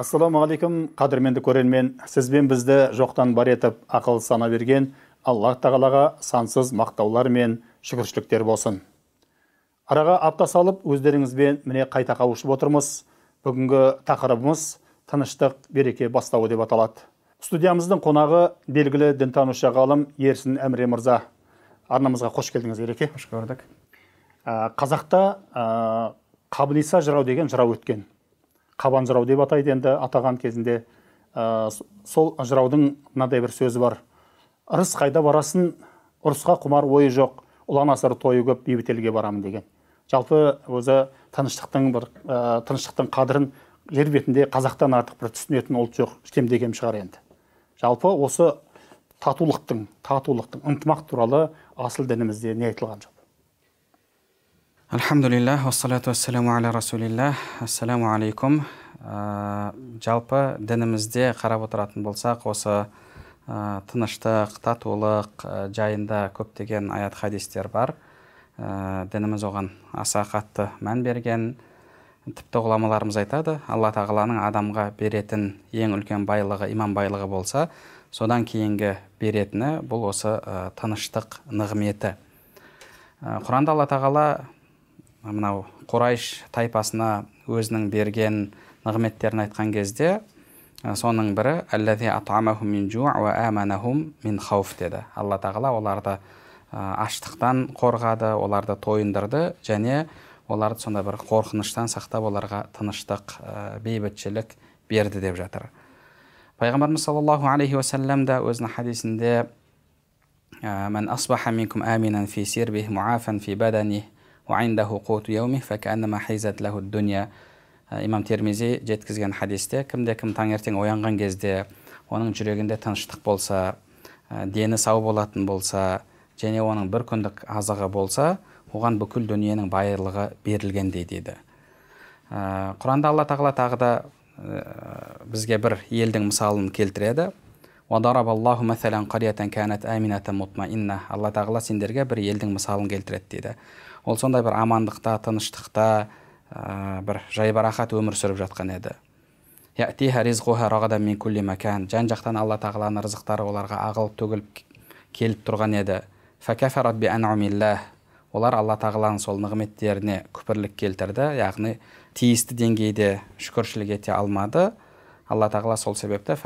ассалаумағалейкум қадірменді көрермен сізбен бізді жоқтан бар етіп ақыл сана берген алла тағалаға сансыз мақтаулар мен шүкіршіліктер болсын араға апта салып өздеріңізбен міне қайта қауышып отырмыз бүгінгі тақырыбымыз тыныштық береке бастауы деп аталады студиямыздың қонағы белгілі дінтанушы ғалым ерсін әміре мырза арнамызға қош келдіңіз ереке қош көрдік қазақта ә, қабылиса жырау деген жырау өткен қабан жырау деп атайды енді атаған кезінде ә, сол жыраудың мынандай бір сөзі бар ырыс қайда барасын ұрысқа құмар ойы жоқ ұлан асыр тойы көп бейбіт елге барамын деген жалпы өзі тыныштықтың бір ә, тыныштықтың қадірін жер бетінде қазақтан артық бір түсінетін ұлт жоқ кем деген шығар енді жалпы осы татулықтың татулықтың ынтымақ туралы асыл дінімізде не айтылған жоқ Альхамдулиллах, вассалату вассаламу аля расулиллах, ассаламу алейкум. жалпы дінімізде қарап отыратын болсақ, осы ә, тыныштық, татулық жайында көптеген аят хадистер бар. дініміз оған аса қатты мән берген. Тіпті ғұламаларымыз айтады, алла тағаланың адамға беретін ең үлкен байлығы, иман байлығы болса, содан кейінгі беретіні бұл осы тыныштық нығметі. Құранда алла тағала мынау құрайш тайпасына өзінің берген нығметтерін айтқан кезде соның бірі мин жу мин хауф деді алла тағала оларды аштықтан қорғады оларды тойындырды және оларды сонда бір қорқыныштан сақтап оларға тыныштық бейбітшілік берді деп жатыр пайғамбарымыз саллаллаху алейхи уассалам да өзінің хадисінде мән асбаха минкум аминан уайндаху қуту яуми хизат ләху имам термизи жеткізген хадисте кімде кім таңертең оянған кезде оның жүрегінде тыныштық болса дені сау болатын болса және оның бір күндік азығы болса оған бүкіл дүниенің байырлығы берілгендей дейді құранда алла тағала тағы да бізге бір елдің мысалын келтіреді алла тағала сендерге бір елдің мысалын келтіреді дейді ол сондай бір амандықта тыныштықта ә, бір жайбарақат өмір сүріп жатқан еді жан жақтан алла тағаланың рызықтары оларға ағылып төгіліп келіп тұрған еді олар алла тағаланың сол нығметтеріне күпірлік келтірді яғни тиісті деңгейде шүкіршілік ете алмады алла тағала сол себепті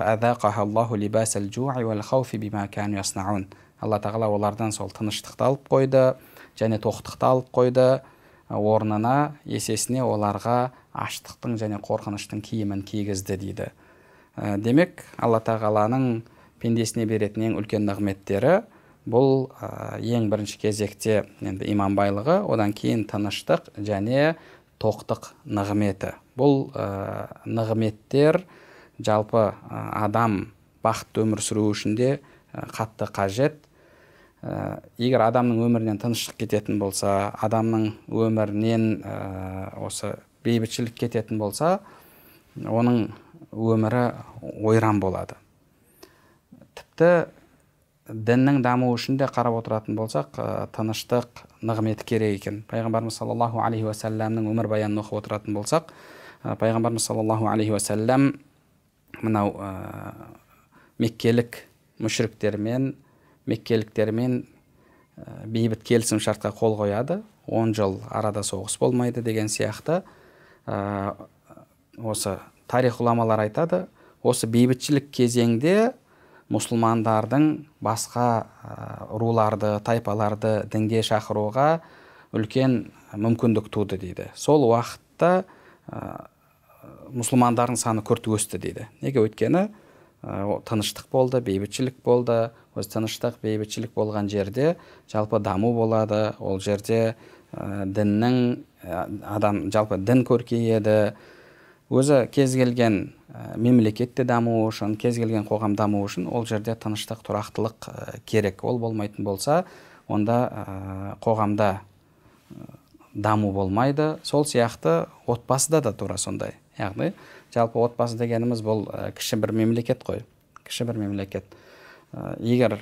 алла тағала олардан сол тыныштықты алып қойды және тоқтықты алып қойды ә, орнына есесіне оларға аштықтың және қорқыныштың киімін кигізді дейді ә, демек алла тағаланың пендесіне беретін ең үлкен нығметтері бұл ә, ең бірінші кезекте енді иман байлығы одан кейін тыныштық және тоқтық нығметі бұл ә, нығметтер жалпы адам бақытты өмір сүру үшін де қатты қажет ә, егер адамның өмірінен тыныштық кететін болса адамның өмірінен э, осы бейбітшілік кететін болса оның өмірі ойран болады тіпті діннің дамуы үшін де қарап отыратын болсақ ә, тыныштық нығмет керек екен пайғамбарымыз саллаллаху алейхи уассаламның өмірбаянын оқып отыратын болсақ ә, пайғамбарымыз саллаллаху алейхи уассалам мынау меккелік мүшіріктермен меккеліктермен э, бейбіт келісім шартқа қол қояды он жыл арада соғыс болмайды деген сияқты э, осы тарих ғұламалары айтады осы бейбітшілік кезеңде мұсылмандардың басқа э, руларды тайпаларды дінге шақыруға үлкен мүмкіндік туды дейді сол уақытта ә, мұсылмандардың саны күрт өсті дейді неге өйткені Э, тыныштық болды бейбітшілік болды осы тыныштық бейбітшілік болған жерде жалпы даму болады ол жерде э, діннің э, адам жалпы дін көркейеді өзі кез келген мемлекет те дамуы үшін кез келген қоғам дамуы үшін ол жерде тыныштық тұрақтылық керек ол болмайтын болса онда қоғамда даму болмайды сол сияқты отбасыда да тура сондай яғни жалпы отбасы дегеніміз бұл кіші бір мемлекет қой кіші бір мемлекет егер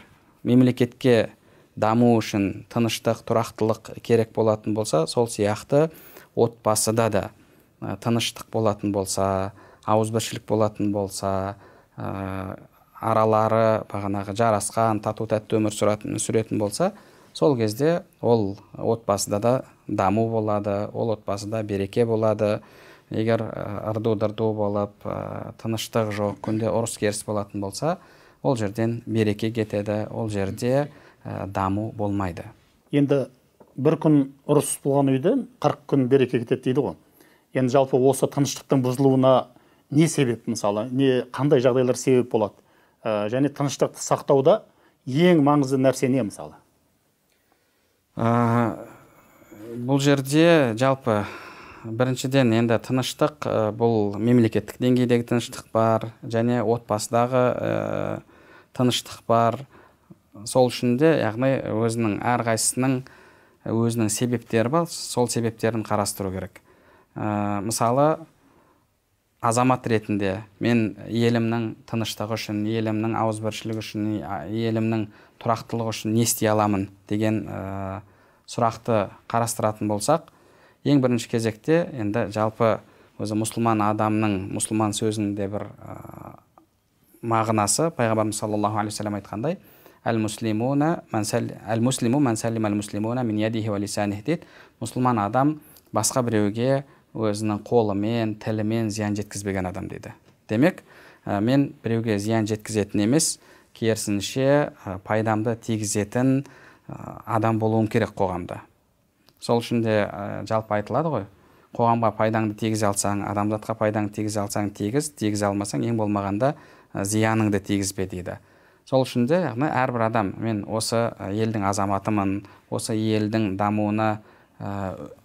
мемлекетке даму үшін тыныштық тұрақтылық керек болатын болса сол сияқты отбасыда да тыныштық болатын болса ауызбіршілік болатын болса ә, аралары бағанағы жарасқан тату тәтті өмір сұратын, сүретін болса сол кезде ол отбасыда да даму болады ол отбасыда береке болады егер ырду э, дырду болып э, тыныштық жоқ күнде ұрыс керіс болатын болса ол жерден береке кетеді ол жерде э, даму болмайды енді бір күн ұрыс болған үйде қырық күн береке кетеді дейді ғой енді жалпы осы тыныштықтың бұзылуына не себеп мысалы не қандай жағдайлар себеп болады және тыныштықты сақтауда ең маңызды нәрсе не мысалы ә, бұл жерде жалпы біріншіден енді тыныштық бұл мемлекеттік деңгейдегі тыныштық бар және отбасыдағы ә, тыныштық бар сол үшін де яғни өзінің әрқайсысының өзінің себептері бар сол себептерін қарастыру керек ә, мысалы азамат ретінде мен елімнің тыныштығы үшін елімнің ауызбіршілігі үшін елімнің тұрақтылығы үшін не істей аламын деген ә, сұрақты қарастыратын болсақ ең бірінші кезекте енді жалпы өзі мұсылман адамның мұсылман сөзінде бір мағынасы пайғамбарымыз саллаллаху алейхи уассалам айтқандай әл муслимуна муслиму мән әл муслимуна мин ядихи уа лисаних дейді мұсылман адам басқа біреуге өзінің қолымен тілімен зиян жеткізбеген адам дейді демек мен біреуге зиян жеткізетін емес керісінше пайдамды тигізетін адам болуым керек қоғамда сол үшін де ә, жалпы айтылады ғой қоғамға пайдаңды тигізе алсаң адамзатқа пайдаңды тигізе алсаң тигіз тигізе алмасаң ең болмағанда э, зияныңды тигізбе дейді сол үшін де яғни әрбір адам мен осы э, елдің азаматымын осы елдің дамуына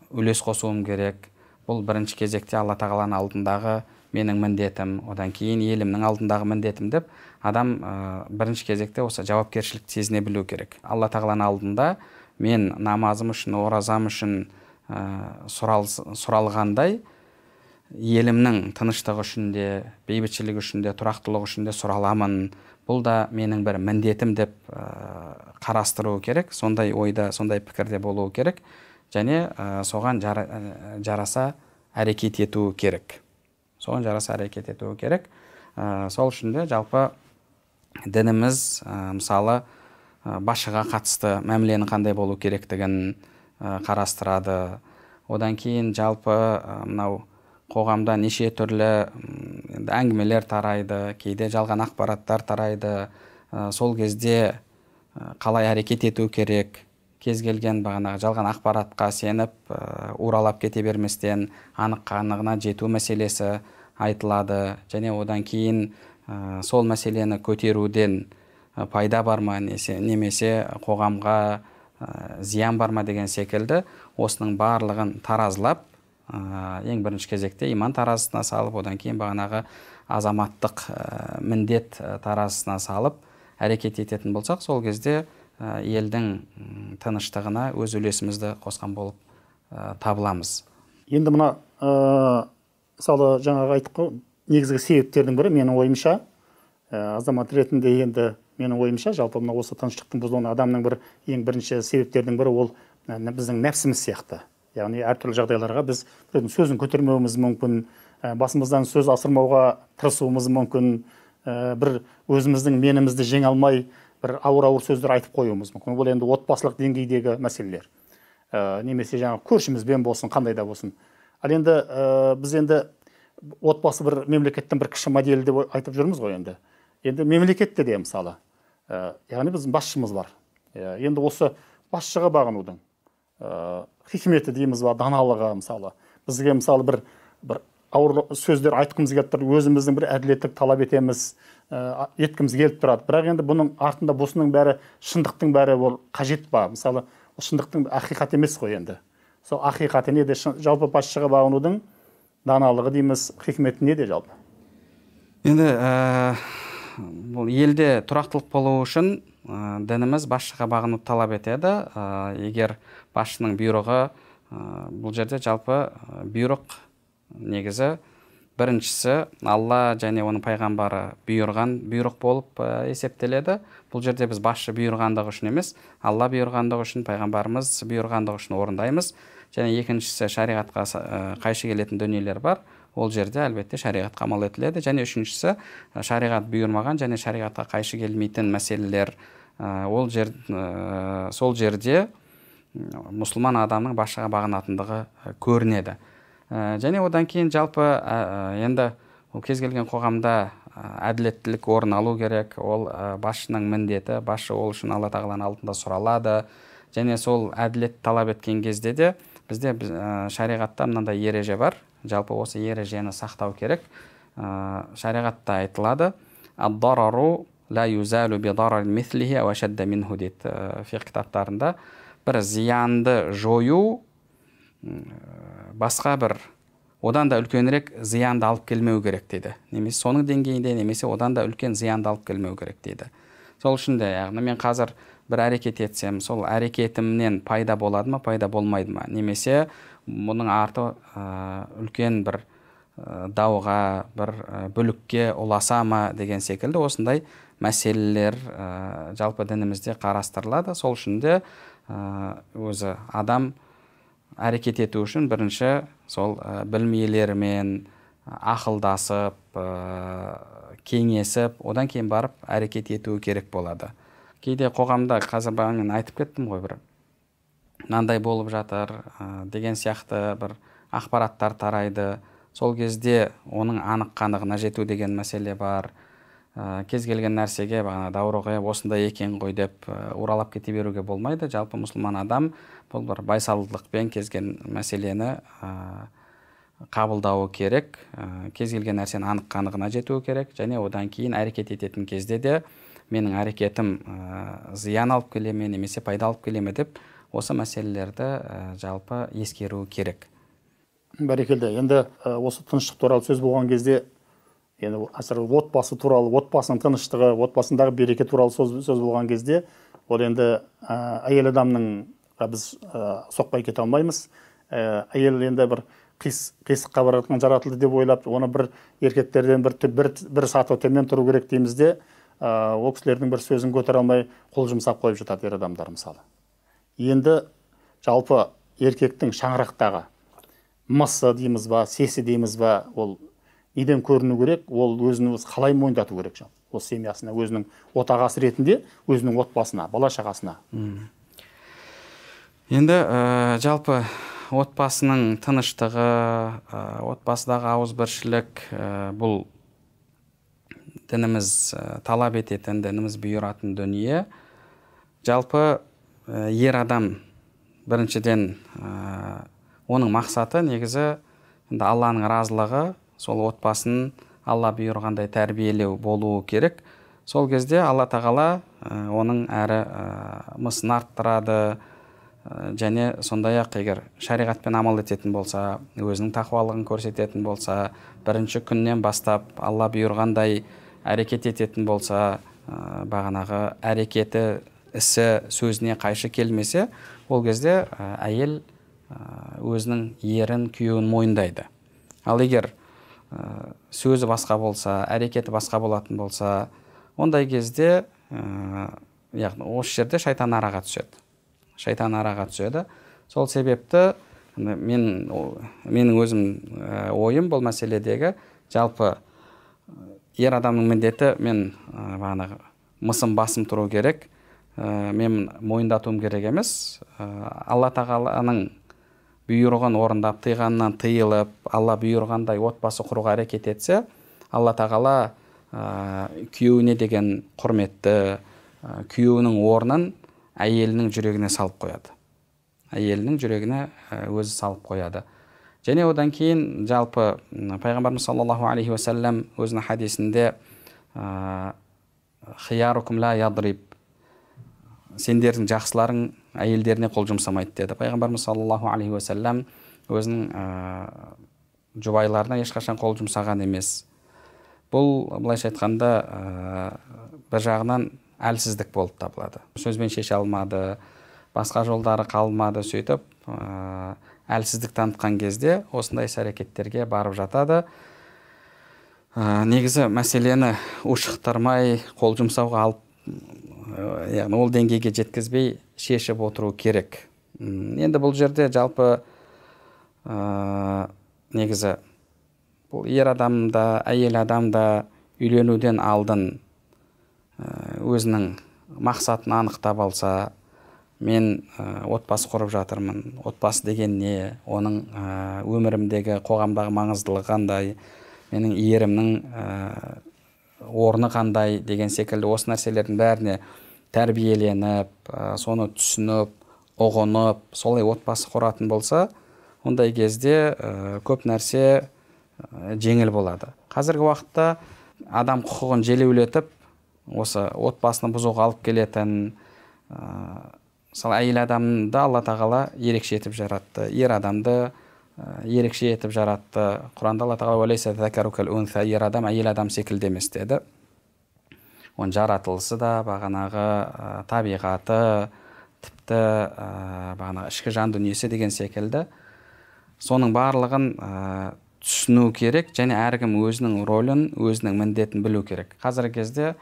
үлес қосуым керек бұл бірінші кезекте алла тағаланың алдындағы менің міндетім одан кейін елімнің алдындағы міндетім деп адам ә, бірінші кезекте осы жауапкершілікті сезіне білу керек алла тағаланың алдында мен намазым үшін оразам үшін сұрал, сұралғандай елімнің тыныштығы үшін де бейбітшілік үшін де тұрақтылық үшін де сұраламын бұл да менің бір міндетім деп ә, қарастыру керек сондай ойда сондай пікірде болуы керек және соған жараса әрекет ету керек соған жараса әрекет ету керек сол үшін де жалпы дініміз мысалы Э, басшыға қатысты мәміленің қандай болу керектігін э, қарастырады одан кейін жалпы э, мынау қоғамда неше түрлі әңгімелер тарайды кейде жалған ақпараттар тарайды сол кезде қалай әрекет ету керек кез келген бағанағы жалған ақпаратқа сеніп уралап кете берместен анық қанығына жету мәселесі айтылады және одан кейін сол мәселені көтеруден Э, пайда бар ма немесе қоғамға э, зиян бар ма деген секілді осының барлығын таразылап э, ең бірінші кезекте иман таразысына салып одан кейін бағанағы азаматтық міндет таразысына салып әрекет ететін болсақ сол кезде елдің тыныштығына өз үлесімізді қосқан болып ә, табыламыз енді мына ә, мысалы жаңағы айттық қой негізгі себептердің бірі менің ойымша ә, азамат ретінде енді менің ойымша жалпы мына осы тыныштықтың бұзылуына адамның бір ең бірінші себептердің бірі ол біздің нәпсіміз сияқты яғни әртүрлі жағдайларға біз біреудің сөзін көтермеуіміз мүмкін басымыздан сөз асырмауға тырысуымыз мүмкін бір өзіміздің менімізді жеңе алмай бір ауыр ауыр сөздер айтып қоюымыз мүмкін ол енді отбасылық деңгейдегі мәселелер немесе жаңағы көршімізбен болсын қандай да болсын ал енді ә, біз енді отбасы бір мемлекеттің бір кіші моделі деп айтып жүрміз ғой енді енді мемлекетте де мысалы ә, яғни біздің басшымыз бар ә, енді осы басшыға бағынудың ә, хикметі дейміз ба даналығы мысалы бізге мысалы бір бір ауыр сөздер айтқымыз келіп тұр өзіміздің бір әділеттік талап етеміз ә, еткіміз келіп тұрады бірақ енді бұның артында бұсының бәрі шындықтың бәрі ол қажет па мысалы шындықтың ақиқат емес қой енді сол ақиқаты неде жалпы басшыға бағынудың даналығы дейміз хикметі неде жалпы енді бұл елде тұрақтылық болу үшін ә, дініміз басшыға бағынуды талап етеді егер басшының бұйрығы бұл жерде жалпы бұйрық негізі біріншісі алла және оның пайғамбары бұйырған бұйрық болып ә, есептеледі бұл жерде біз басшы бұйырғандығы үшін емес алла бұйырғандығы үшін пайғамбарымыз бұйырғандығы үшін орындаймыз және екіншісі шариғатқа қайшы келетін дүниелер бар ол жерде әлбетте шариғатқа амал етіледі және үшіншісі шариғат бұйырмаған және шариғатқа қайшы келмейтін мәселелер ол жер сол жерде мұсылман адамның басшыға бағынатындығы көрінеді ә, және одан кейін жалпы ә, енді ол кез келген қоғамда әділеттілік орын алу керек ол басшының міндеті басшы ол үшін алла тағаланың алдында сұралады және сол әділет талап еткен кезде де бізде біз, шариғатта мынандай ереже бар жалпы осы ережені сақтау керек ә, шариғатта айтылады аддарару ла юзалу мислихи ашадда минху э, фиқ кітаптарында бір зиянды жою э, басқа бір одан да үлкенірек зиянды алып келмеу керек дейді немесе соның деңгейінде немесе одан да үлкен зиянды алып келмеу керек дейді сол үшін де яғни мен қазір бір әрекет етсем сол әрекетімнен пайда болады ма пайда болмайды ма немесе мұның арты үлкен бір дауға бір бүлікке ұласа ма деген секілді осындай мәселелер жалпы дінімізде қарастырылады сол үшін де өзі адам әрекет ету үшін бірінші сол білмейлермен ақылдасып кеңесіп одан кейін барып әрекет етуі керек болады кейде қоғамда қазір бағамен айтып кеттім ғой бір мынандай болып жатыр деген сияқты бір ақпараттар тарайды сол кезде оның анық қанығына жету деген мәселе бар ә, кез келген нәрсеге бағана даурығы осындай екен ғой деп ә, кете беруге болмайды жалпы мұсылман адам бұл бір байсалдылықпен кез мәселені қабылдауы керек ә, кез келген нәрсені анық қанығына жетуі керек және одан кейін әрекет ететін кезде де менің әрекетім ә, зиян алып келе ме немесе пайда алып келе ме деп осы мәселелерді э, жалпы ескеру керек бәрекелді енді э, осы тыныштық туралы сөз болған кезде енді әсір отбасы туралы отбасының тыныштығы отбасындағы береке туралы сөз, сөз болған кезде ол енді ә, әйел адамның біз ә, соқпай кете алмаймыз ә, әйел енді бір қис, қисыққа баратын жаратылды деп ойлап оны бір еркектерден бір, бір, бір саты төмен тұру керек дейміз де ә, ол кісілердің бір сөзін көтере алмай қол жұмсап қойып жатады ер адамдар мысалы енді жалпы еркектің шаңырақтағы мысы дейміз ба сесі дейміз ба ол неден көріну керек ол өзін өзі қалай мойындату керек ол семьясына өзінің отағасы ретінде өзінің отбасына бала шағасына енді э, жалпы отбасының тыныштығы ә, отбасыдағы ауызбіршілік ә, бұл дініміз талап ететін дініміз бұйыратын дүние жалпы ер адам біріншіден оның мақсаты негізі енді алланың разылығы сол отбасын алла бұйырғандай тәрбиелеу болуы керек сол кезде алла тағала оның әрі ә, мысын арттырады және сондай ақ егер шариғатпен амал ететін болса өзінің тақуалығын көрсететін болса бірінші күннен бастап алла бұйырғандай әрекет ететін болса бағанағы әрекеті ісі сөзіне қайшы келмесе ол кезде әйел өзінің ерін күйеуін мойындайды ал егер сөзі басқа болса әрекеті басқа болатын болса ондай кезде ә, яғни осы жерде шайтан араға түседі шайтан араға түседі сол себепті мен менің өзім ойым бұл мәселедегі жалпы ер адамның міндеті мен бағанағы мысым басым тұру керек ә, мен мойындатуым керек емес э, алла тағаланың бұйрығын орындап тыйғаннан тыйылып алла бұйырғандай отбасы құруға әрекет етсе алла тағала ә, күйеуіне деген құрметті ә, күйеуінің орнын әйелінің жүрегіне салып қояды әйелінің жүрегіне өзі салып қояды және одан кейін жалпы пайғамбарымыз саллаллаху алейхи уасалам өзінің хадисінде хиярукум ла ядриб сендердің жақсыларың әйелдеріне қол жұмсамайды деді пайғамбарымыз саллаллаху алейхи уасалам өзінің ә, жұбайларына ешқашан қол жұмсаған емес бұл былайша айтқанда бір жағынан әлсіздік болып табылады сөзбен шеше алмады басқа жолдары қалмады сөйтіп әлсіздік танытқан кезде осындай іс әрекеттерге барып жатады негізі мәселені ушықтырмай қол жұмсауға алып Э, яғни ол деңгейге жеткізбей шешіп отыру керек енді бұл жерде жалпы ә, негізі бұл ер адам да әйел адам да үйленуден алдын э, өзінің мақсатын анықтап алса мен отбасы құрып жатырмын отбасы деген не оның өмірімдегі қоғамдағы маңыздылығы қандай менің ерімнің орны қандай деген секілді осы нәрселердің бәріне тәрбиеленіп ә, соны түсініп ұғынып солай отбасы құратын болса ондай кезде көп нәрсе жеңіл болады қазіргі уақытта адам құқығын желеулетіп осы отбасыны бұзуға алып келетін мысалы ә, әйел адамды алла тағала ерекше етіп жаратты ер адамды Э, ерекше етіп жаратты құранда алла тағала ер адам әйел адам секілді емес деді оның жаратылысы да бағанағы ә, табиғаты тіпті ә, бағанағы ішкі жан дүниесі деген секілді соның барлығын ә, түсіну керек және әркім өзінің ролін өзінің міндетін білу керек қазіргі кезде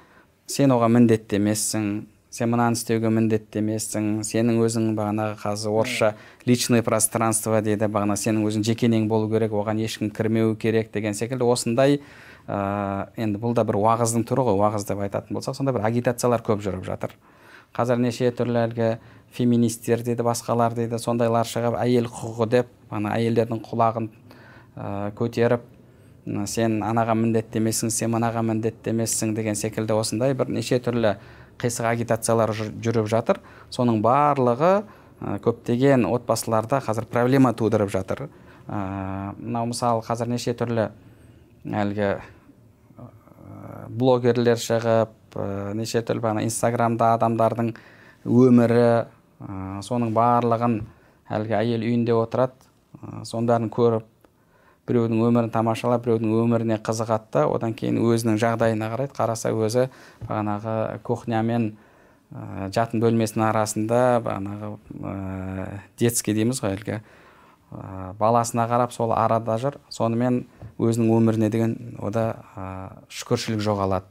сен оған міндетті емессің сен мынаны істеуге міндетті емессің сенің өзің бағанағы қазір орысша личное пространство дейді бағана сенің өзің жекенең болу керек оған ешкім кірмеуі керек деген секілді осындай ә, енді бұл да бір уағыздың түрі ғой уағыз деп айтатын болсақ сондай бір агитациялар көп жүріп жатыр қазір неше түрлі әлгі феминистер дейді басқалар дейді сондайлар шығып әйел құқығы деп ана әйелдердің құлағын ә, көтеріп сен анаға міндетті емессің сен мынаға міндетті емессің деген секілді осындай бір неше түрлі қисық агитациялар жүріп жатыр соның барлығы көптеген отбасыларда қазір проблема тудырып жатыр ә, мынау мысалы қазір неше түрлі әлгі блогерлер шығып неше түрлі бағана инстаграмда адамдардың өмірі соның барлығын әлгі әйел үйінде отырады соның көріп біреудің өмірін тамашалап біреудің өміріне қызығады одан кейін өзінің жағдайына қарайды қараса өзі бағанағы кухня мен ә, жатын бөлмесінің арасында бағанағы ә, детский дейміз ғой әлгі баласына қарап сол арада жүр сонымен өзінің өміріне деген ода ә, шүкіршілік жоғалады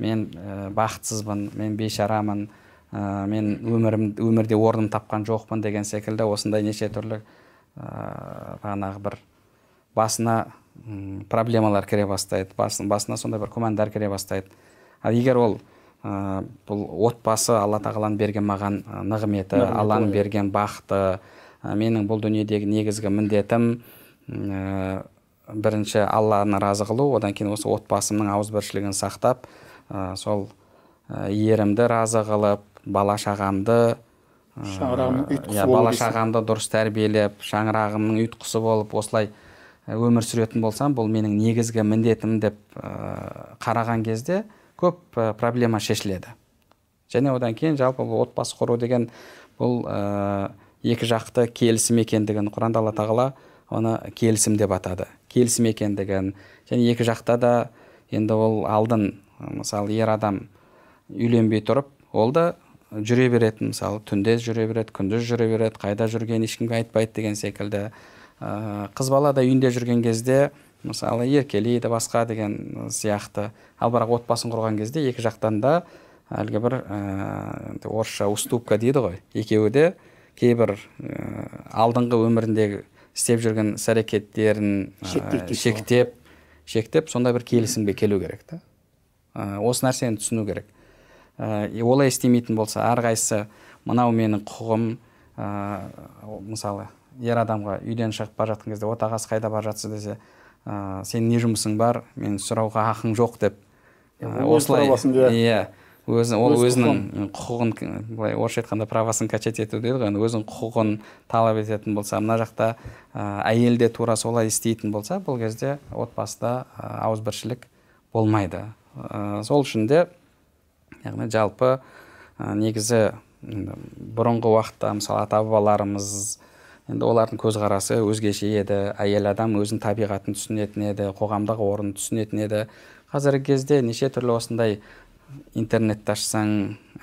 мен ә, бақытсызбын мен бейшарамын ә, мен өмірім өмірде орным тапқан жоқпын деген секілді осындай неше түрлі ә, бағанағы бір басына проблемалар кіре бастайды басын, басына сондай бір күмәндар кіре бастайды ал егер ол ә, бұл отбасы алла тағаланың берген маған нығметі алланың берген бақыты менің бұл дүниедегі негізгі міндетім ә, бірінші алланы разы қылу одан кейін осы отбасымның ауызбіршілігін сақтап ә, сол ерімді разы қылып бала шағамды шаңырағымның иә, бала шағамды дұрыс тәрбиелеп шаңырағымның ұйытқысы болып осылай Ә, өмір сүретін болсам бұл менің негізгі міндетім деп ә, қараған кезде көп ә, проблема шешіледі және одан кейін жалпы бұл отбасы құру деген бұл екі жақты келісім екендігін құранда алла тағала оны келісім деп атады келісім екендігін және екі жақта да енді ол алдын мысалы ер адам үйленбей тұрып ол да жүре береді мысалы түнде жүре береді күндіз жүре береді қайда жүргенін ешкімге айтпайды деген секілді Э, қыз бала да үйінде жүрген кезде мысалы еркелейді басқа деген сияқты ал бірақ отбасын құрған кезде екі жақтан да э, әлгі бір ә, орысша уступка дейді ғой екеуі де кейбір ә, алдыңғы өміріндегі істеп жүрген іс әрекеттерін шектеп шектеп сондай бір келісімге келу керек та ә, осы нәрсені түсіну керек ә, олай істемейтін болса әрқайсысы мынау менің құқығым ә, мысалы ер адамға үйден шығып бара жатқан кезде отағасы қайда бара жатсыз десе ә, сен не жұмысың бар мен сұрауға ақың жоқ деп ә, осылай иә. иә өзі ол өзінің құқығын былай орысша айтқанда правасын качать ету дейді ғой өзінің құқығын талап ететін болса мына жақта ә, әйел де тура солай істейтін болса бұл кезде отбасыда ә, ауызбіршілік болмайды ә, сол үшін де яғни жалпы негізі бұрынғы уақытта мысалы ата бабаларымыз енді олардың көзқарасы өзгеше еді әйел адам өзінің табиғатын түсінетін еді қоғамдағы орнын түсінетін еді қазіргі кезде неше түрлі осындай интернетті ашсаң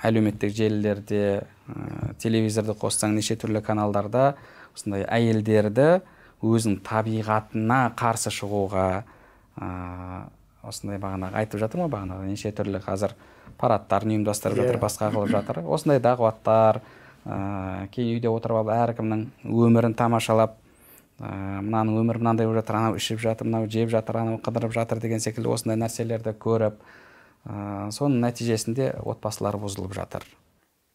әлеуметтік желілерде ә, телевизорды қоссаң неше түрлі каналдарда осындай әйелдерді өзінің табиғатына қарсы шығуға ә, осындай бағана айтып жатыр ғой бағанағы неше түрлі қазір парадтарын ұйымдастырып иә. жатыр басқа қылып жатыр осындай дағуаттар ә, кейін үйде отырып алып әркімнің өмірін тамашалап ә, мынаның өмірі мынандай болып жатыр анау ішіп жатыр мынау жеп жатыр анау қыдырып жатыр деген секілді осындай нәрселерді көріп ә, соның нәтижесінде отбасылар бұзылып жатыр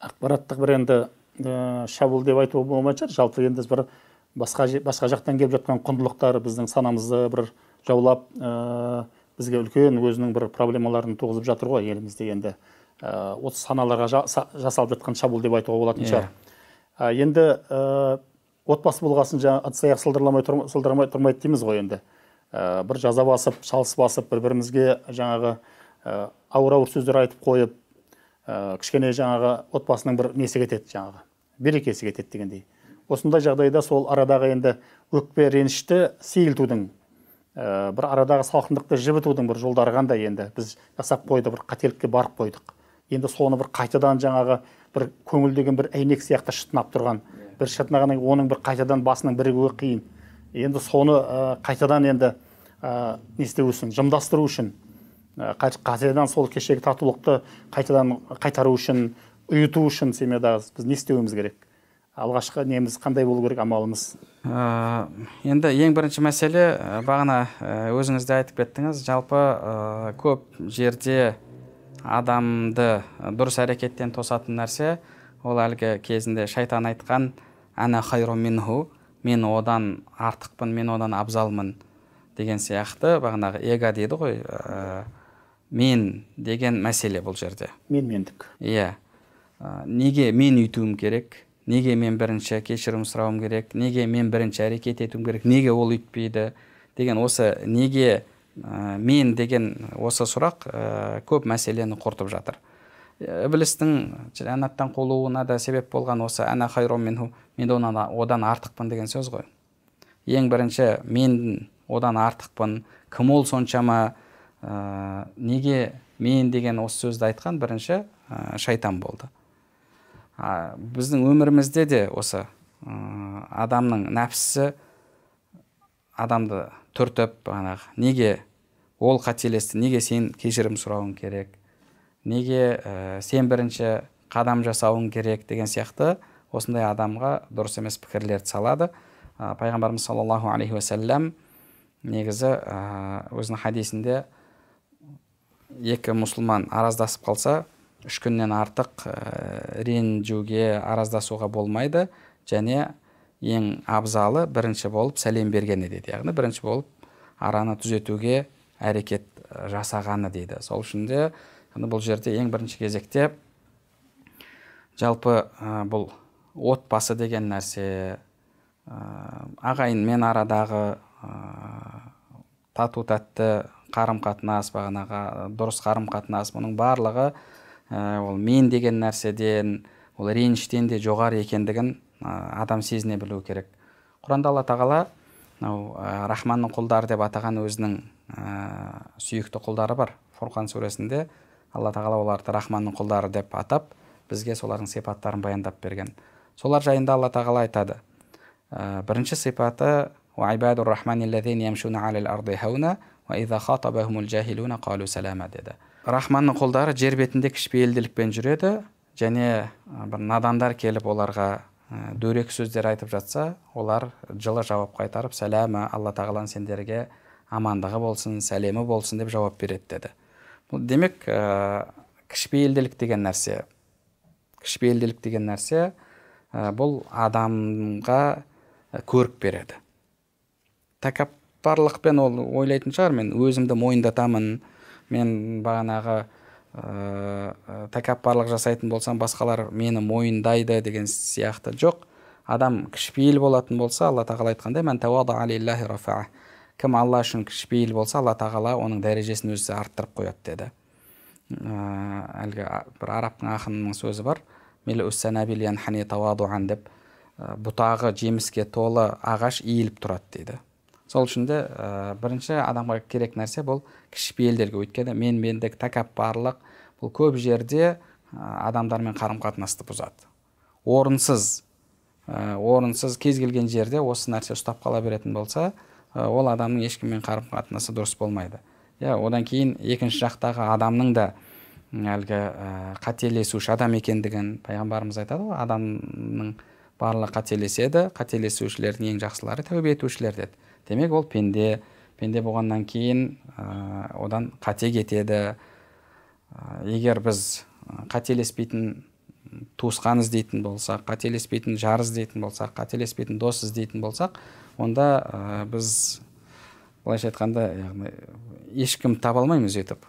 ақпараттық бір енді ә, шабуыл деп айтуға болмайтын шығар жалпы енді бір басқа басқа жақтан келіп жатқан құндылықтар біздің санамызды бір жаулап ә, бізге үлкен өзінің бір проблемаларын туғызып жатыр ғой елімізде енді Э, осы саналарға жа, жасалып жатқан шабуыл деп айтуға болатын иә. шығар э, енді ә, отбасы болғасын жаңағы ыдыс аяқ сылдырламай сылдырмай тұрмайды дейміз ғой енді бір жаза басып шалыс басып бір бірімізге жаңағы ә, ауыр ауыр сөздер айтып қойып кішкене жаңағы отбасының бір несі кетеді жаңағы берекесі кетеді дегендей осындай жағдайда сол арадағы енді өкпе ренішті сейілтудің бір арадағы салқындықты жібітудің бір жолдары қандай енді біз жасап қойды бір қателікке барып қойдық енді соны бір қайтадан жаңағы бір көңіл бір әйнек сияқты шытынап тұрған бір шытынағаннан кейін оның бір қайтадан басының бірігуі қиын енді соны қайтадан енді ә, не істеу үшін жымдастыру үшін ә, қайтадан сол кешегі татулықты қайтадан қайтару үшін ұйыту үшін семьядағы біз не істеуіміз керек алғашқы неміз қандай болу керек амалымыз енді ең бірінші мәселе бағана өзіңіз де айтып кеттіңіз жалпы көп жерде адамды дұрыс әрекеттен тосатын нәрсе ол әлгі кезінде шайтан айтқан әна хайру минху мен одан артықпын мен одан абзалмын деген сияқты бағанағы эго дейді ғой ә, мен деген мәселе бұл жерде мен мендік иә э, неге мен үйтуім керек неге мен бірінші кешірім сұрауым керек неге мен бірінші әрекет етуім керек неге ол үйтпейді деген осы неге ә, мен деген осы сұрақ э, көп мәселені құртып жатыр э, ібілістің жәннаттан қолуына да себеп болған осы әна хайрон мен одан, одан артықпын деген сөз ғой ең бірінші мен одан артықпын кім ол соншама ә, неге мен деген осы сөзді айтқан бірінші ә, шайтан болды ә, біздің өмірімізде де осы адамның нәпсісі адамды түртіп бағанағы неге ол қателесті неге сен кешірім сұрауың керек неге ә, сен бірінші қадам жасауың керек деген сияқты осындай адамға дұрыс емес пікірлерді салады ә, пайғамбарымыз саллаллаху алейхи уасалям негізі ә, өзінің хадисінде екі мұсылман араздасып қалса үш күннен артық ә, ренжуге араздасуға болмайды және ең абзалы бірінші болып сәлем бергені дейді яғни бірінші болып араны түзетуге әрекет э, жасағаны дейді сол үшін де бұл жерде ең бірінші кезекте жалпы э, бұл отбасы деген нәрсе ә, э, мен арадағы тату тәтті қарым қатынас бағанағы дұрыс қарым қатынас мұның барлығы ол мен деген нәрседен ол реніштен де жоғары екендігін адам сезіне білу керек құранда алла тағала мынау рахманның құлдары деп атаған өзінің ә, сүйікті құлдары бар фурқан сүресінде алла тағала оларды рахманның құлдары деп атап бізге солардың сипаттарын баяндап берген солар жайында алла тағала айтады ә, бірінші сипаты деді рахманның құлдары жер бетінде кішіпейілділікпен жүреді және бір надандар келіп оларға Э, дөрек сөздер айтып жатса олар жылы жауап қайтарып сәләма алла тағаланың сендерге амандығы болсын сәлемі болсын деп жауап береді деді бұл демек ә, кішіпейілділік деген нәрсе кішіпейілділік деген нәрсе ә, бұл адамға көрік береді тәкаппарлықпен ол ойлайтын шығар мен өзімді мойындатамын мен бағанағы ә, э, тәкаппарлық э, жасайтын болсам басқалар мені мойындайды деген сияқты жоқ адам кішіпейіл болатын болса алла тағала айтқандай мән кім алла үшін кішіпейіл болса алла тағала оның дәрежесін өзі арттырып қояды деді ә, әлгі бір арабтың ақынының сөзі бар деп бұтағы жеміске толы ағаш иіліп тұрады дейді сол үшін де ә, бірінші адамға керек нәрсе бұл кішіпейілділік өйткені мен мендік тәкаппарлық бұл көп жерде э, адамдармен қарым қатынасты бұзады орынсыз ә, орынсыз кез келген жерде осы нәрсе ұстап қала беретін болса ол адамның ешкіммен қарым қатынасы дұрыс болмайды иә одан кейін екінші жақтағы адамның да әлгі ә, қателесуші адам екендігін пайғамбарымыз айтады ғой адамның барлығы қателеседі қателесушілердің ең жақсылары тәубе етушілер деді демек ол пенде пенде болғаннан кейін ә, одан қате кетеді егер біз қателеспейтін туысқан іздейтін болсақ қателеспейтін жар іздейтін болсақ қателеспейтін дос іздейтін болсақ онда ә, біз былайша айтқанда яғни ешкім таба алмаймыз өйтіп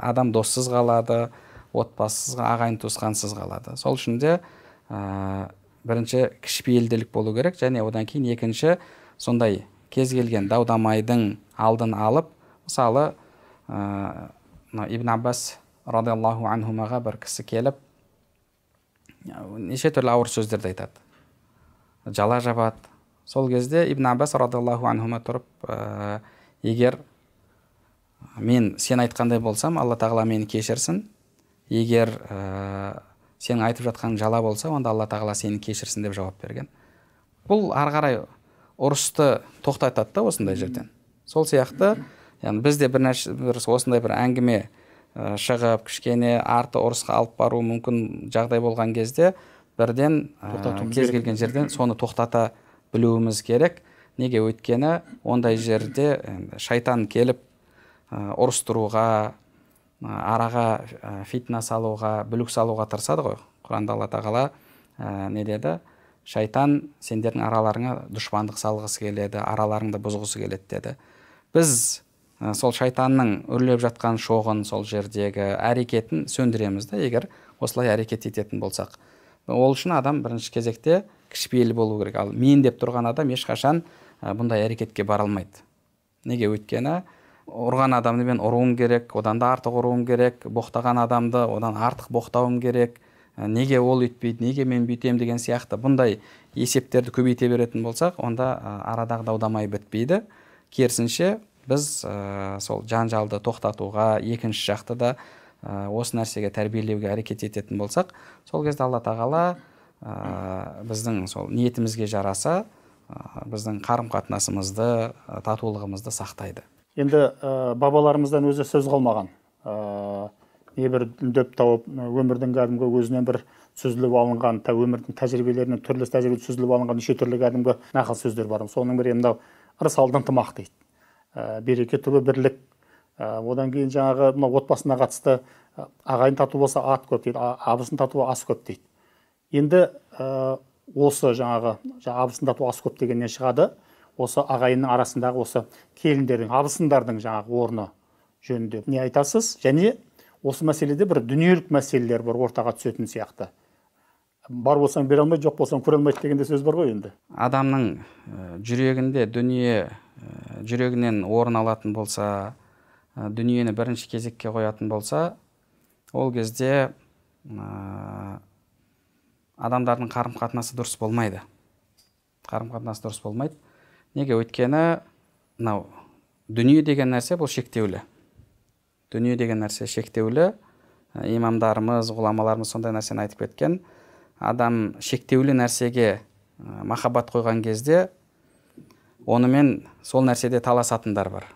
адам доссыз қалады отбасысыз ағайын туысқансыз қалады сол үшін де ә, бірінші кішіпейілділік болу керек және одан кейін екінші сондай кез келген дау дамайдың алдын алып мысалы ә, ибн аббас радиаллаху анхумаға бір кісі келіп неше түрлі ауыр сөздерді айтады жала жабады сол кезде ибн аббас радиаллаху анхума тұрып э, егер мен сен айтқандай болсам алла тағала мені кешірсін егер ә, э, сенің айтып жатқан жала болса онда алла тағала сені кешірсін деп жауап берген бұл ары қарай ұрысты тоқтатады да осындай жерден сол сияқты яғни бізде бір нәрсе бір осындай бір әңгіме шығып кішкене арты ұрысқа алып баруы мүмкін жағдай болған кезде бірден кез келген жерден соны тоқтата білуіміз керек неге өйткені ондай жерде шайтан келіп ұрыстыруға араға фитна салуға бүлік салуға тырысады ғой құранда алла тағала не деді шайтан сендердің араларыңа дұшпандық салғысы келеді араларыңды бұзғысы келеді деді біз сол шайтанның үрлеп жатқан шоғын сол жердегі әрекетін сөндіреміз да егер осылай әрекет ететін болсақ ол үшін адам бірінші кезекте кішіпейіл болу керек ал мен деп тұрған адам ешқашан бұндай әрекетке бара алмайды неге өйткені ұрған адамды мен ұруым керек одан да артық ұруым керек боқтаған адамды одан артық боқтауым керек Ә, неге ол үйтпейді неге мен бүйтем деген сияқты бұндай есептерді көбейте беретін болсақ онда ә, арадағы дау бітпейді керісінше біз ә, сол жанжалды тоқтатуға екінші жақты да ә, осы нәрсеге тәрбиелеуге әрекет ететін болсақ сол кезде алла тағала ә, біздің сол ниетімізге жараса ә, біздің қарым қатынасымызды татулығымызды сақтайды енді ә, бабаларымыздан өзі сөз қалмаған небір дөп тауып өмірдің кәдімгі өзінен бір сүзіліп алынған та өмірдің тәжірибелерінен түрлі тәжірибе сүзіліп алынған неше түрлі кәдімгі нақыл сөздер бар соның бірі енді ырыс алды ынтымақ дейді ә, береке түбі бірлік ә, одан кейін жаңағы мынау отбасына қатысты ағайын тату болса ат көп дейді абысын тату ас көп дейді енді осы жаңағы абысын тату ас көп дегеннен шығады осы ағайынның арасындағы осы келіндердің абысындардың жаңағы орны жөнінде не айтасыз және осы мәселеде бір дүниелік мәселелер бар ортаға түсетін сияқты бар болсаң бере алмайды жоқ болсаң көре алмайды деген де сөз бар ғой енді адамның жүрегінде дүние жүрегінен орын алатын болса дүниені бірінші кезекке қоятын болса ол кезде адамдардың қарым қатынасы дұрыс болмайды қарым қатынасы дұрыс болмайды неге өйткені мынау дүние деген нәрсе бұл шектеулі дүние деген нәрсе шектеулі ә, имамдарымыз ғұламаларымыз сондай нәрсені айтып кеткен адам шектеулі нәрсеге ә, махаббат қойған кезде онымен сол нәрседе таласатындар бар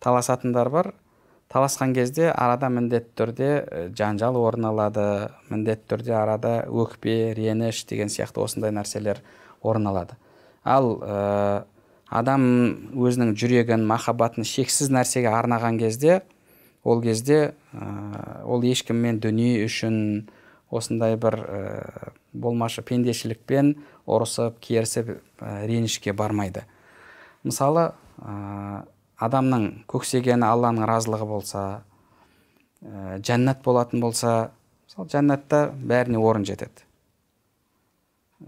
таласатындар бар таласқан кезде арада міндетті түрде ә, жанжал орын алады міндетті түрде арада өкпе реніш деген сияқты осындай нәрселер орын алады ал адам өзінің жүрегін махаббатын шексіз нәрсеге арнаған кезде ол кезде ә, ол ешкіммен дүние үшін осындай бір ә, болмашы пендешілікпен ұрысып керісіп ә, ренішке бармайды мысалы ә, адамның көксегені алланың разылығы болса ә, жәннат болатын болса мысалы жәннатта бәріне орын жетеді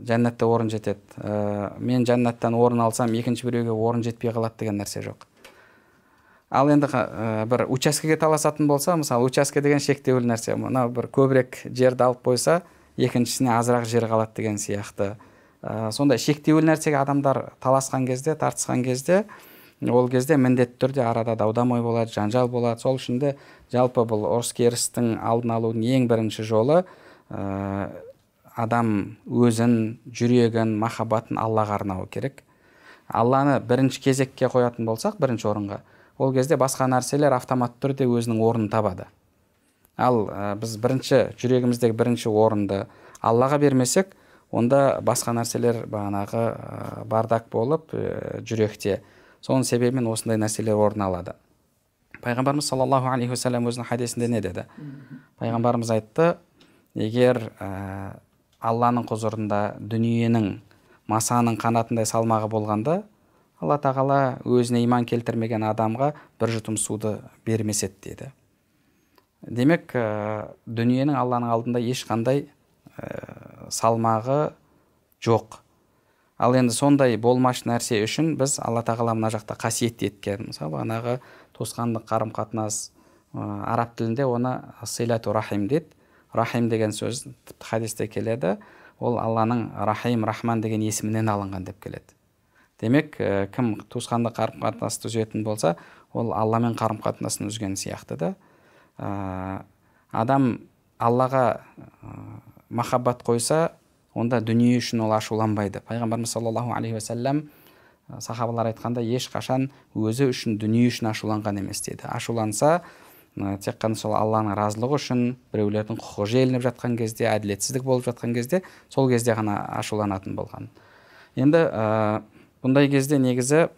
жәннатта орын жетеді э, мен жәннаттан орын алсам екінші біреуге орын жетпей қалады деген нәрсе жоқ ал енді э, бір учаскеге таласатын болса мысалы учаске деген шектеулі нәрсе мынау бір көбірек жерді алып қойса екіншісіне азырақ жер қалады деген сияқты ә, сондай шектеулі нәрсеге адамдар таласқан кезде тартысқан кезде ол кезде міндетті түрде арада дау болады жанжал болады сол үшін де жалпы бұл ұрыс керістің алдын алудың ең бірінші жолы адам өзін жүрегін махаббатын аллаға арнауы керек алланы бірінші кезекке қоятын болсақ бірінші орынға ол кезде басқа нәрселер автоматты түрде өзінің орнын табады ал ә, біз бірінші жүрегіміздегі бірінші орынды аллаға бермесек онда басқа нәрселер бағанағы ә, бардак болып ә, жүректе соның себебімен осындай нәрселер орын алады пайғамбарымыз саллаллаху алейхи уассалам өзінің хадисінде не деді пайғамбарымыз айтты егер ә, алланың құзырында дүниенің масаның қанатындай салмағы болғанда алла тағала өзіне иман келтірмеген адамға бір жұтым суды бермес еді деді демек ә, дүниенің алланың алдында ешқандай ә, салмағы жоқ ал енді сондай болмаш нәрсе үшін біз алла тағала мына жақта қасиет еткен мысалы анағы туысқандық қарым қатынас ә, араб тілінде оны сыйлату рахим дейді рахим деген сөз тіпті хадисте келеді ол алланың рахим рахман деген есімінен алынған деп келеді демек кім туысқандық қарым қатынасты үзетін болса ол алламен қарым қатынасын үзген сияқты да адам аллаға ә, махаббат қойса онда дүние үшін ол ашуланбайды пайғамбарымыз саллаллаху алейхи уасалам сахабалар айтқанда ешқашан өзі үшін дүние үшін ашуланған емес деді ашуланса тек қана сол алланың разылығы үшін біреулердің құқығы желініп жатқан кезде әділетсіздік болып жатқан кезде сол кезде ғана ашуланатын болған енді ә, бұндай кезде негізі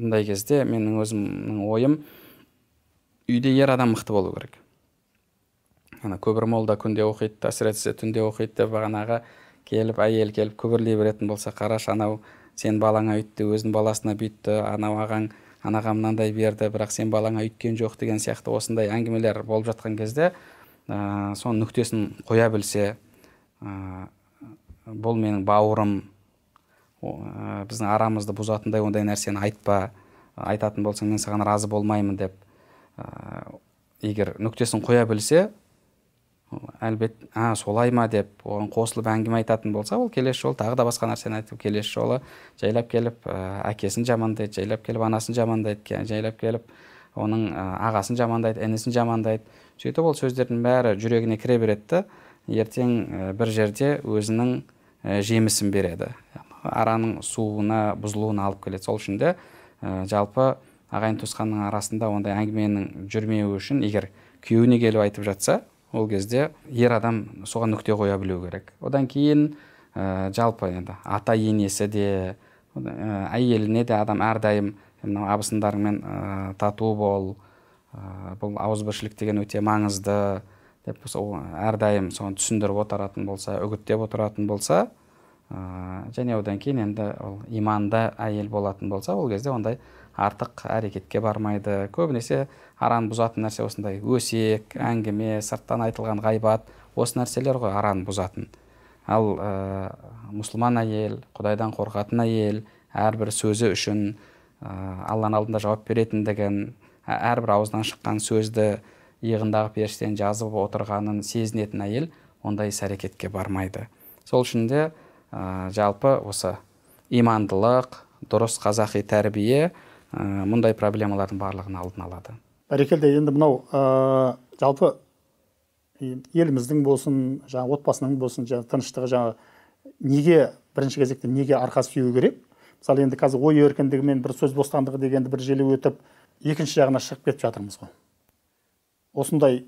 бұндай кезде менің өзімнің ойым үйде ер адам мықты болу керек ана көбір молда күнде оқиды әсіресе түнде оқиды деп бағанағы келіп әйел келіп күбірлей беретін болса қарашы анау сен балаңа өйтті өзінің баласына бүйтті анау ағаң анаға мынандай берді бірақ сен балаңа үйткен жоқ деген сияқты осындай әңгімелер болып жатқан кезде ә, соның нүктесін қоя білсе ә, бұл менің бауырым ә, біздің арамызды бұзатындай ондай нәрсені айтпа айтатын болсаң мен саған разы болмаймын деп ә, егер нүктесін қоя білсе әлбет а солай ма деп оған қосылып әңгіме айтатын болса ол келесі жолы тағы да басқа нәрсені айтып келесі жолы жайлап келіп ә, әкесін жамандайды жайлап келіп анасын жамандайды жайлап келіп оның ағасын жамандайды інісін жамандайды сөйтіп ол сөздердің бәрі жүрегіне кіре береді ертең бір жерде өзінің жемісін береді араның суына бұзылуына алып келеді сол үшін де ә, жалпы ағайын туысқанның арасында ондай әңгіменің жүрмеуі үшін егер күйеуіне келіп айтып жатса ол кезде ер адам соған нүкте қоя білу керек одан кейін ә, жалпы енді ата енесі де ә, әйеліне де адам әрдайым э, мынау абысындарыңмен ә, тату бол ә, бұл ауызбіршілік деген өте маңызды деп сол әрдайым соны түсіндіріп отыратын болса үгіттеп отыратын болса ә, және одан кейін енді ол иманды әйел болатын болса ол кезде ондай артық әрекетке бармайды көбінесе араны бұзатын нәрсе осындай өсек әңгіме сырттан айтылған ғайбат осы нәрселер ғой араны бұзатын ал ә, мұсылман әйел құдайдан қорқатын әйел әрбір сөзі үшін ә, алланың алдында жауап беретіндігін ә, әрбір ауыздан шыққан сөзді иығындағы періштен жазып отырғанын сезінетін әйел ондай іс әрекетке бармайды сол үшін де ә, жалпы осы имандылық дұрыс қазақи тәрбие ә, мұндай проблемалардың барлығын алдын алады бәрекелді енді мынау ә, жалпы еліміздің болсын жаңа отбасының болсын жаңа тыныштығы жаңа неге бірінші кезекте неге арқа сүйеу керек мысалы енді қазір ой еркіндігі мен бір сөз бостандығы дегенді бір желеу өтіп екінші жағына шығып кетіп жатырмыз ғой осындай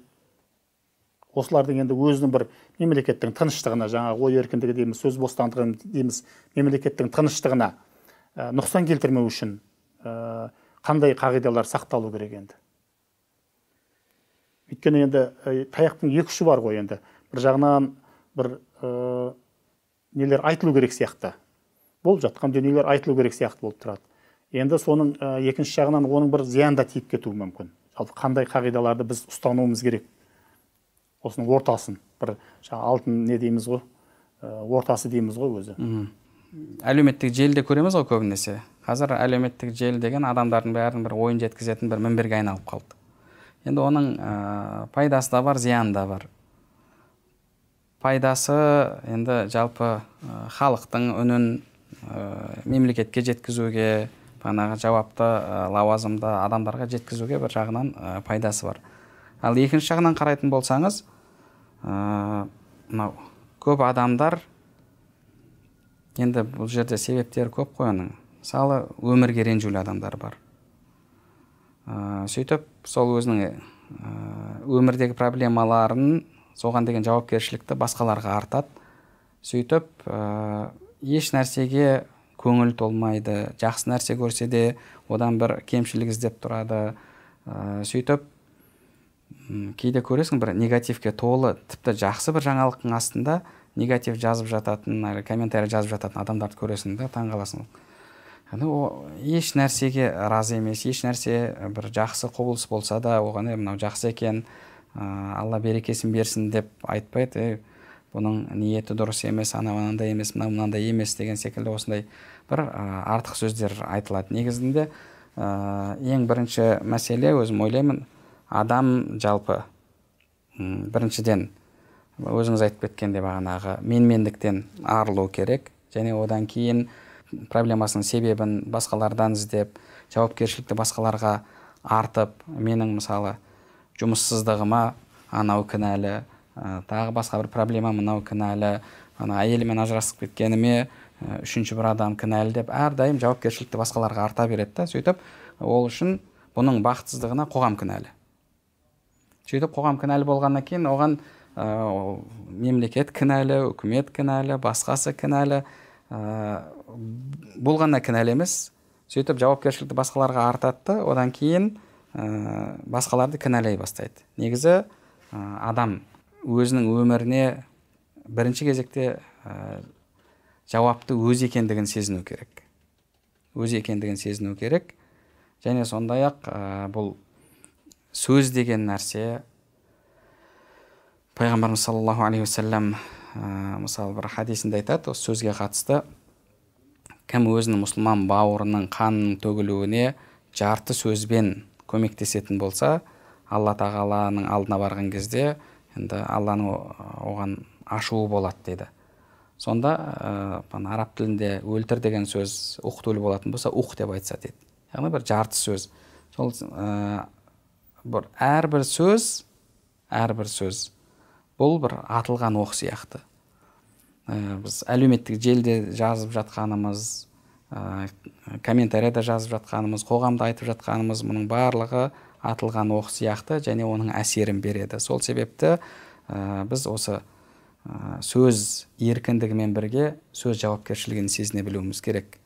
осылардың енді өзінің бір мемлекеттің тыныштығына жаңағы ой еркіндігі дейміз сөз бостандығы дейміз мемлекеттің тыныштығына ә, нұқсан келтірмеу үшін ә, қандай қағидалар сақталу керек енді өйткені енді э, таяқтың екі ұшы бар ғой енді бір жағынан бір ә, нелер айтылу керек сияқты болып жатқан дүниелер айтылу керек сияқты болып тұрады енді соның ә, екінші жағынан оның бір зиян да тиіп кетуі мүмкін жалпы қандай қағидаларды біз ұстануымыз керек осының ортасын бір жаңағы алтын не дейміз ғой ортасы дейміз ғой өзі Үм. әлеуметтік желіде көреміз ғой көбінесе қазір әлеуметтік желі деген адамдардың бәрінің бір ойын жеткізетін бір мінберге айналып қалды енді оның ә, пайдасы да бар зияны да бар пайдасы енді жалпы халықтың үнін мемлекетке жеткізуге бағанағы жауапты ә, лауазымды адамдарға жеткізуге бір жағынан пайдасы бар ал екінші жағынан қарайтын болсаңыз мынау көп адамдар енді бұл жерде себептері көп қой оның мысалы өмірге ренжулі адамдар бар ә, сөйтіп сол өзінің э, өмірдегі проблемаларын соған деген жауапкершілікті басқаларға артады сөйтіп э, еш нәрсеге көңіл толмайды жақсы нәрсе көрсе де одан бір кемшілік іздеп тұрады ә, сөйтіп кейде көресің бір негативке толы тіпті жақсы бір жаңалықтың астында негатив жазып жататын әлі комментарий жазып жататын адамдарды көресің да таңқаласың еш нәрсеге разы емес еш нәрсе э, бір жақсы құбылыс болса да оған э, мынау жақсы екен ә, алла берекесін берсін деп айтпайды бұның ниеті дұрыс емес анау анандай емес мынау мынандай емес деген секілді осындай бір артық сөздер айтылады негізінде ә, ең бірінші мәселе өзім ойлаймын адам жалпы біріншіден өзіңіз айтып кеткендей бағанағы менмендіктен арылу керек және одан кейін проблемасының себебін басқалардан іздеп жауапкершілікті басқаларға артып менің мысалы жұмыссыздығыма анау кінәлі тағы басқа бір проблема мынау кінәлі ана әйелімен ажырасып кеткеніме үшінші бір адам кінәлі деп әрдайым жауапкершілікті басқаларға арта береді да сөйтіп ол үшін бұның бақытсыздығына қоғам кінәлі сөйтіп қоғам кінәлі болғаннан кейін оған ә, мемлекет кінәлі үкімет кінәлі басқасы кінәлі бұл ғана кінәлі емес сөйтіп жауапкершілікті басқаларға артады одан кейін ә, басқаларды кінәлай бастайды негізі ә, адам өзінің өміріне бірінші кезекте ә, жауапты өз екендігін сезіну керек өз екендігін сезіну керек және сондай ақ бұл сөз деген нәрсе пайғамбарымыз саллаллаху алейхи уассалам ә, мысалы бір хадисінде айтады осы сөзге қатысты кім өзінің мұсылман бауырының қанының төгілуіне жарты сөзбен көмектесетін болса алла тағаланың алдына барған кезде енді алланың оған ашуы болады дейді сонда ә, араб тілінде өлтір деген сөз уқтул болатын болса ух деп айтса дейді яғни бір жарты сөз сол э, бір әрбір сөз әрбір сөз бұл бір атылған оқ сияқты ә, біз әлеуметтік желіде жазып жатқанымыз ә, э, комментарияда жазып жатқанымыз қоғамда айтып жатқанымыз мұның барлығы атылған оқ сияқты және оның әсерін береді сол себепті э, біз осы сөз еркіндігімен бірге сөз жауапкершілігін сезіне білуіміз керек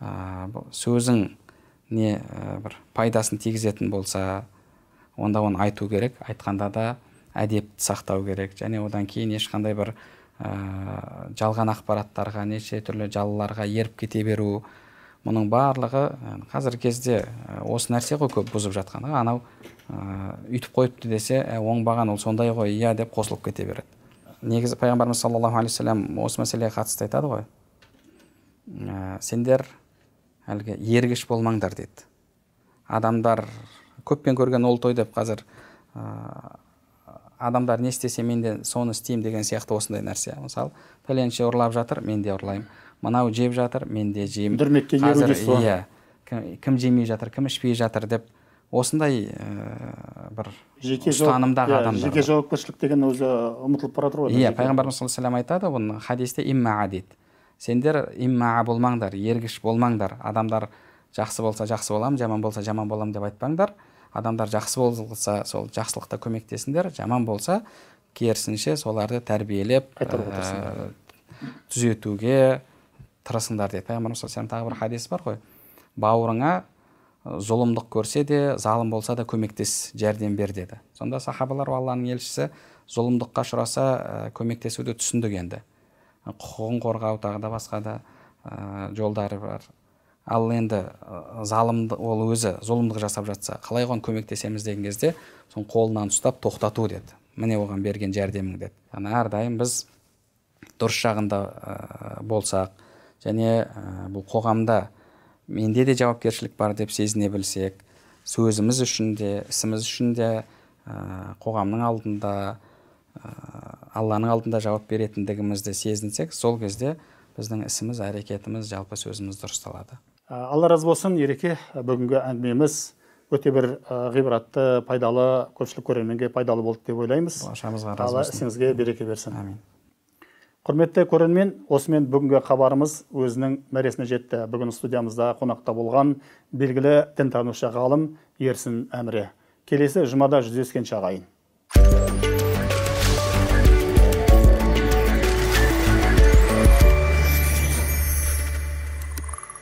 ә, сөзің не бір пайдасын тигізетін болса онда оны айту керек айтқанда да әдепті сақтау керек және одан кейін ешқандай бір ә, жалған ақпараттарға неше түрлі жалыларға еріп кете беру мұның барлығы қазіргі кезде ә, осы нәрсе ғой көп бұзып жатқан анау ә, үйтіп қойыпты десе ә, оңбаған ол сондай ғой иә деп қосылып кете береді негізі пайғамбарымыз саллаллаху алейхи вассалам осы мәселеге қатысты айтады ғой ә, сендер әлгі ергіш болмаңдар дейді адамдар көппен көрген ол той деп қазір ә, адамдар не істесе мен де соны істеймін деген сияқты осындай нәрсе мысалы пәленше ұрлап жатыр мен де ұрлаймын мынау жеп жатыр мен де жеймін дүрмекке иә кім, жемей жатыр кім ішпей жатыр деп осындай ә, бір жеке ұстанымдағы иә, адамдар жеке жауапкершілік деген өзі ұмытылып бара ғой иә пайғамбарымыз саллаллаху алейhi айтады оны хадисте иммаа дейді сендер иммаа болмаңдар ергіш болмаңдар адамдар жақсы болса жақсы боламын жаман болса жаман боламын деп айтпаңдар адамдар жақсы болса сол жақсылықта көмектесіңдер жаман болса керісінше соларды тәрбиелеп ә, түзетуге тырысыңдар дейді. пайғамбарымыз тағы бір хадис бар ғой бауырыңа э, зұлымдық көрсе де залым болса да көмектес жәрдем бер деді сонда сахабалар алланың елшісі зұлымдыққа ұшыраса ә, көмектесуді түсіндік енді құқығын қорғау тағы да басқа да жолдары бар ал енді залымды ол өзі зұлымдық жасап жатса қалай оған көмектесеміз деген кезде соны қолынан ұстап тоқтату деді міне оған берген жәрдемің деді яғни әрдайым біз дұрыс жағында ә, болсақ және бұл қоғамда менде де жауапкершілік бар деп сезіне білсек сөзіміз үшін де ісіміз үшін де ә, қоғамның алдында ә, алланың алдында жауап беретіндігімізді сезінсек сол кезде біздің ісіміз әрекетіміз жалпы сөзіміз дұрысталады Ә, алла разы болсын ереке ә, бүгінгі әңгімеміз өте бір ә, ғибратты пайдалы көпшілік көрерменге пайдалы болды деп ойлаймыз баршамызға разы алла ісіңізге береке берсін әмин құрметті көрермен осымен бүгінгі хабарымыз өзінің мәресіне жетті бүгін студиямызда қонақта болған белгілі дінтанушы ғалым ерсін әміре келесі жұмада жүздескенше ағайын